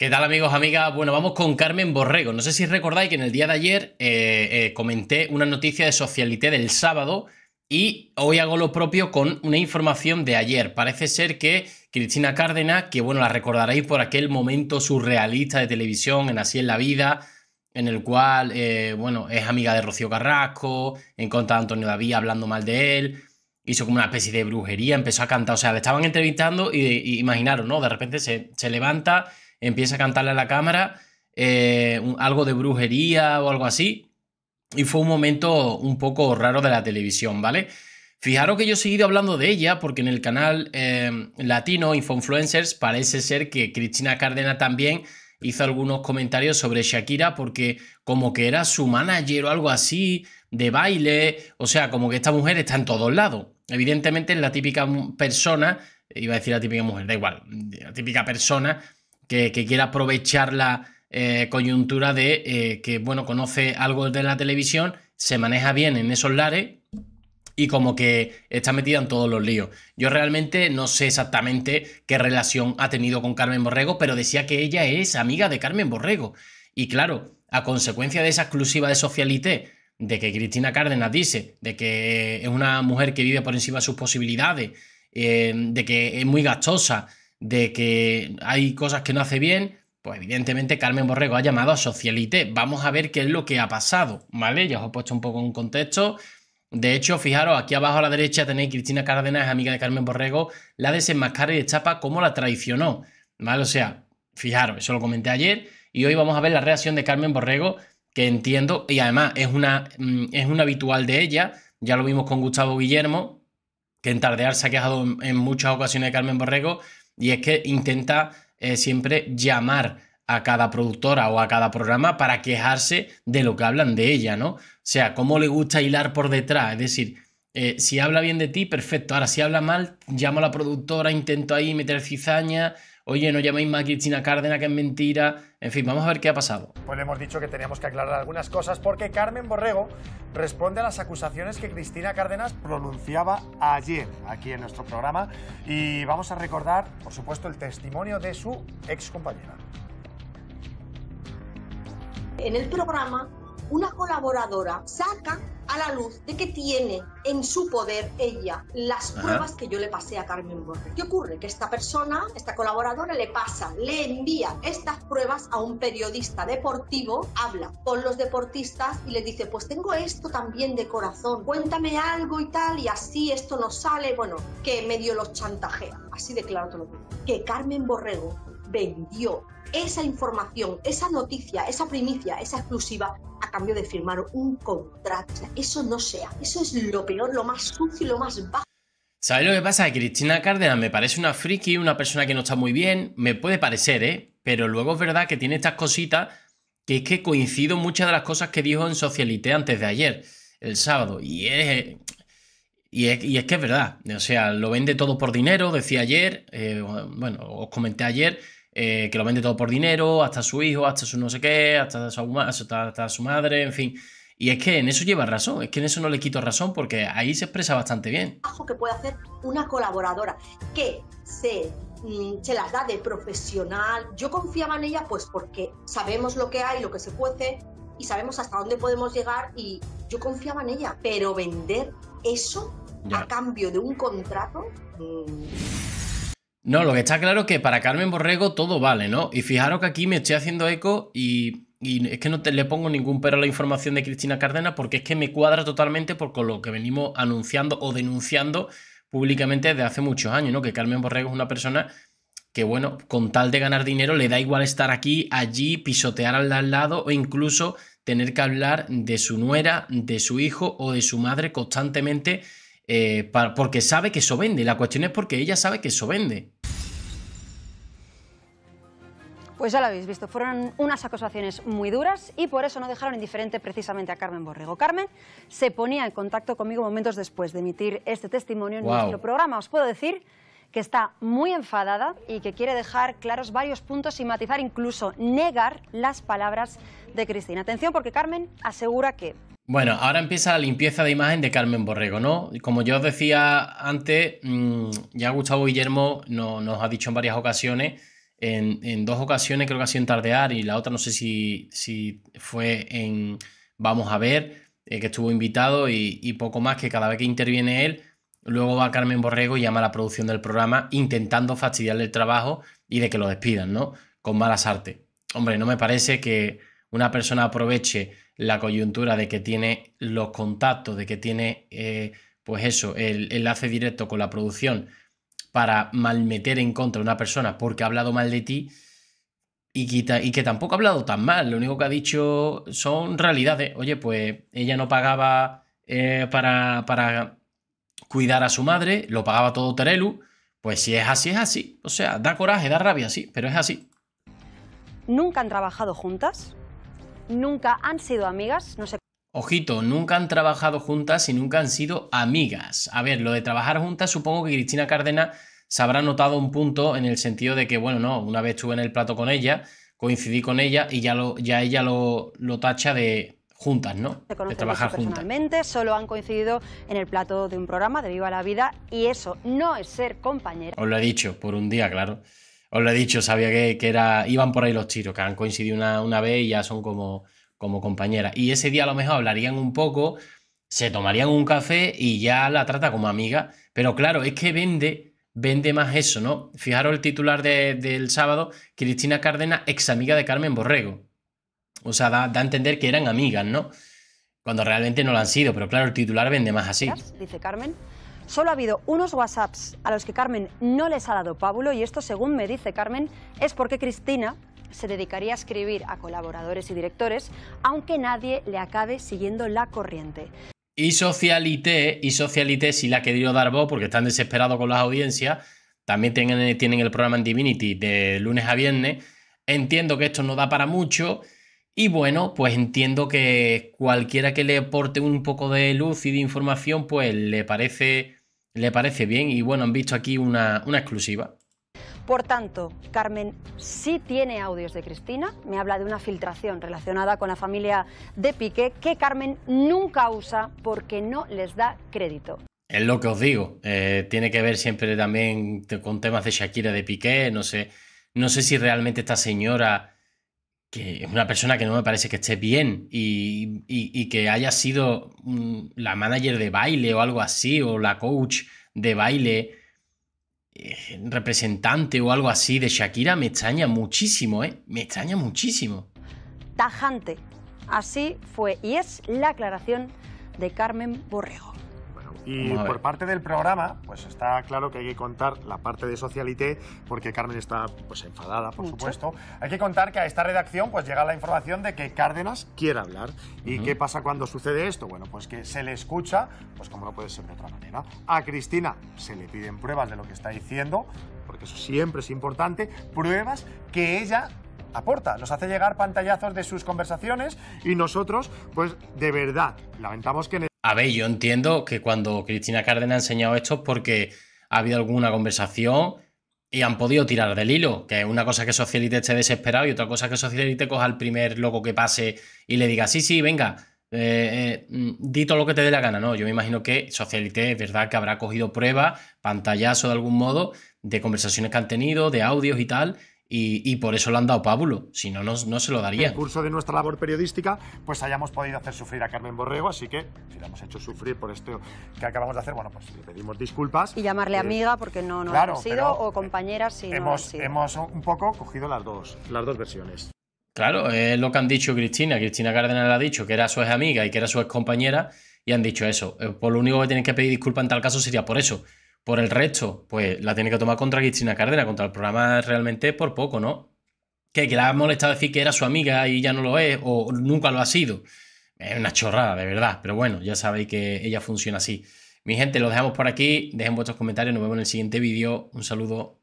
¿Qué tal amigos, amigas? Bueno, vamos con Carmen Borrego. No sé si recordáis que en el día de ayer eh, eh, comenté una noticia de Socialité del sábado y hoy hago lo propio con una información de ayer. Parece ser que Cristina Cárdenas, que bueno, la recordaréis por aquel momento surrealista de televisión en Así es la Vida, en el cual, eh, bueno, es amiga de Rocío Carrasco, en contra de Antonio David hablando mal de él, hizo como una especie de brujería, empezó a cantar, o sea, le estaban entrevistando y, y imaginaron, ¿no? De repente se, se levanta empieza a cantarle a la cámara eh, algo de brujería o algo así. Y fue un momento un poco raro de la televisión, ¿vale? Fijaros que yo he seguido hablando de ella porque en el canal eh, latino latino Influencers parece ser que Cristina Cárdenas también hizo algunos comentarios sobre Shakira porque como que era su manager o algo así de baile, o sea, como que esta mujer está en todos lados. Evidentemente es la típica persona, iba a decir la típica mujer, da igual, la típica persona que, quiere aprovechar la eh, coyuntura de eh, que, bueno, conoce algo de la televisión, se maneja bien en esos lares y como que está metida en todos los líos. Yo realmente no sé exactamente qué relación ha tenido con Carmen Borrego, pero decía que ella es amiga de Carmen Borrego. Y claro, a consecuencia de esa exclusiva de Socialité, de que Cristina Cárdenas dice, de que es una mujer que vive por encima de sus posibilidades, eh, de que es muy gastosa, de que hay cosas que no hace bien, pues evidentemente Carmen Borrego ha llamado a Socialite. Vamos a ver qué es lo que ha pasado, ¿vale? Ya os he puesto un poco en contexto. De hecho, fijaros, aquí abajo a la derecha tenéis Cristina Cárdenas, amiga de Carmen Borrego, la desenmascara y chapa cómo la traicionó, ¿vale? O sea, fijaros, eso lo comenté ayer y hoy vamos a ver la reacción de Carmen Borrego, que entiendo, y además es una, mm, es una habitual de ella, ya lo vimos con Gustavo Guillermo, que en Tardear se ha quejado en muchas ocasiones de Carmen Borrego, y es que intenta eh, siempre llamar a cada productora o a cada programa para quejarse de lo que hablan de ella, ¿no? O sea, cómo le gusta hilar por detrás, es decir, eh, si habla bien de ti, perfecto. Ahora, si habla mal, llamo a la productora, intento ahí meter cizaña, oye, no llaméis más a Cristina Cárdenas, que es mentira. En fin, vamos a ver qué ha pasado. Pues le hemos dicho que teníamos que aclarar algunas cosas porque Carmen Borrego responde a las acusaciones que Cristina Cárdenas pronunciaba ayer aquí en nuestro programa y vamos a recordar, por supuesto, el testimonio de su ex compañera. En el programa una colaboradora saca a la luz de que tiene en su poder ella las pruebas que yo le pasé a Carmen Borrego. ¿Qué ocurre? Que esta persona, esta colaboradora, le pasa, le envía estas pruebas a un periodista deportivo, habla con los deportistas y le dice, pues tengo esto también de corazón, cuéntame algo y tal, y así esto no sale, bueno, que medio los chantajea. Así de claro te lo digo. Que Carmen Borrego vendió esa información, esa noticia, esa primicia, esa exclusiva de firmar un contrato. Eso no sea. Eso es lo peor, lo más sucio y lo más bajo. sabes lo que pasa? Cristina Cárdenas me parece una friki, una persona que no está muy bien, me puede parecer, ¿eh? Pero luego es verdad que tiene estas cositas que es que coincido muchas de las cosas que dijo en Socialite antes de ayer, el sábado. Y es, y es, que es verdad. O sea, lo vende todo por dinero, decía ayer, eh, bueno, os comenté ayer eh, que lo vende todo por dinero, hasta su hijo, hasta su no sé qué, hasta su, su madre, en fin. Y es que en eso lleva razón, es que en eso no le quito razón porque ahí se expresa bastante bien. Que puede hacer una colaboradora que se, mm, se las da de profesional. Yo confiaba en ella pues porque sabemos lo que hay, lo que se cuece y sabemos hasta dónde podemos llegar y yo confiaba en ella. Pero vender eso a cambio de un contrato... Mm, no, lo que está claro es que para Carmen Borrego todo vale, ¿no? Y fijaros que aquí me estoy haciendo eco y, es que no te, le pongo ningún pero a la información de Cristina Cárdenas porque es que me cuadra totalmente por con lo que venimos anunciando o denunciando públicamente desde hace muchos años, ¿no? Que Carmen Borrego es una persona que, bueno, con tal de ganar dinero le da igual estar aquí, allí, pisotear al, lado o incluso tener que hablar de su nuera, de su hijo o de su madre constantemente eh, porque sabe que eso vende. La cuestión es porque ella sabe que eso vende. Pues ya lo habéis visto, fueron unas acusaciones muy duras y por eso no dejaron indiferente precisamente a Carmen Borrego. Carmen se ponía en contacto conmigo momentos después de emitir este testimonio en nuestro programa. Os puedo decir que está muy enfadada y que quiere dejar claros varios puntos y matizar, incluso negar las palabras de Cristina. Atención porque Carmen asegura que... Bueno, ahora empieza la limpieza de imagen de Carmen Borrego, ¿no? Como yo os decía antes, mm, ya Gustavo Guillermo nos ha dicho en varias ocasiones en, dos ocasiones, creo que ha sido en Tardear y la otra no sé si, fue en Vamos a ver, eh, que estuvo invitado y, poco más, que cada vez que interviene él, luego va Carmen Borrego y llama a la producción del programa intentando fastidiarle el trabajo y de que lo despidan, ¿no? Con malas artes. Hombre, no me parece que una persona aproveche la coyuntura de que tiene los contactos, de que tiene, eh, pues eso, el enlace directo con la producción para malmeter en contra a una persona porque ha hablado mal de ti y que, tampoco ha hablado tan mal. Lo único que ha dicho son realidades. Oye, pues ella no pagaba eh, para, para cuidar a su madre, lo pagaba todo Terelu. Pues si es así, es así. O sea, da coraje, da rabia, sí, pero es así. Nunca han trabajado juntas, nunca han sido amigas, no sé. Ojito, nunca han trabajado juntas y nunca han sido amigas. A ver, lo de trabajar juntas, supongo que Cristina Cárdenas se habrá notado un punto en el sentido de que, bueno, no, una vez estuve en el plato con ella, coincidí con ella y ya, lo, ya ella lo, lo tacha de, juntas, ¿no? de trabajar juntas. Solo han coincidido en el plato de un programa de Viva la Vida y eso no es ser compañera. Os lo he dicho, por un día, claro. Os lo he dicho, sabía que, era, iban por ahí los tiros, que han coincidido una, una vez y ya son como como compañera. Y ese día a lo mejor hablarían un poco, se tomarían un café y ya la trata como amiga. Pero claro, es que vende, vende más eso, ¿no? Fijaros el titular del sábado, Cristina Cárdenas, ex amiga de Carmen Borrego. O sea, da, da a entender que eran amigas, ¿no? Cuando realmente no lo han sido, pero claro, el titular vende más así. Dice Carmen. Solo ha habido unos WhatsApps a los que Carmen no les ha dado pábulo y esto, según me dice Carmen, es porque Cristina se dedicaría a escribir a colaboradores y directores, aunque nadie le acabe siguiendo la corriente. Y Socialité, y Socialité si la ha querido dar voz porque están desesperados con las audiencias. También tienen, tienen el programa en Divinity de lunes a viernes. Entiendo que esto no da para mucho. Y bueno, pues entiendo que cualquiera que le porte un poco de luz y de información, pues le parece, le parece bien. Y bueno, han visto aquí una, una exclusiva. Por tanto, Carmen sí tiene audios de Cristina, me habla de una filtración relacionada con la familia de Piqué que Carmen nunca usa porque no les da crédito. Es lo que os digo, eh, tiene que ver siempre también con temas de Shakira, de Piqué, no sé, no sé si realmente esta señora, que es una persona que no me parece que esté bien y que haya sido mm, la manager de baile o algo así, o la coach de baile, eh, representante o algo así de Shakira me extraña muchísimo, ¿eh? Me extraña muchísimo. Tajante. Así fue y es la aclaración de Carmen Borrego. Y por parte del programa, pues está claro que hay que contar la parte de socialité, porque Carmen está pues enfadada, por supuesto. Hay que contar que a esta redacción pues llega la información de que Cárdenas quiere hablar. ¿Y qué pasa cuando sucede esto? Bueno, pues que se le escucha, pues como no puede ser de otra manera. A Cristina se le piden pruebas de lo que está diciendo, porque eso siempre es importante, pruebas que ella aporta, nos hace llegar pantallazos de sus conversaciones y nosotros, pues de verdad, lamentamos que a ver, yo entiendo que cuando Cristina Cárdenas ha enseñado esto es porque ha habido alguna conversación y han podido tirar del hilo, que es una cosa que Socialite esté desesperado y otra cosa que Socialite coja al primer loco que pase y le diga, sí, sí, venga, eh, eh mm, di todo lo que te dé la gana. No, yo me imagino que Socialite es verdad que habrá cogido pruebas, pantallazo de algún modo, de conversaciones que han tenido, de audios y tal, y, por eso lo han dado Pábulo, si no, no, se lo daría. En el curso de nuestra labor periodística, pues hayamos podido hacer sufrir a Carmen Borrego, así que si la hemos hecho sufrir por esto que acabamos de hacer, bueno, pues le pedimos disculpas. Y llamarle eh, amiga porque no, no ha sido, o compañera si hemos, no Hemos un poco cogido las dos, las dos versiones. Claro, es lo que han dicho Cristina. Cristina Cárdenas ha dicho que era su ex amiga y que era su ex compañera y han dicho eso. Eh, por pues lo único que tienen que pedir disculpas en tal caso sería por eso, por el resto, pues la tiene que tomar contra Cristina Cárdenas, contra el programa realmente por poco, ¿no? Que, que la ha molestado decir que era su amiga y ya no lo es, o nunca lo ha sido. Es una chorrada, de verdad, pero bueno, ya sabéis que ella funciona así. Mi gente, lo dejamos por aquí, dejen vuestros comentarios, nos vemos en el siguiente vídeo, un saludo.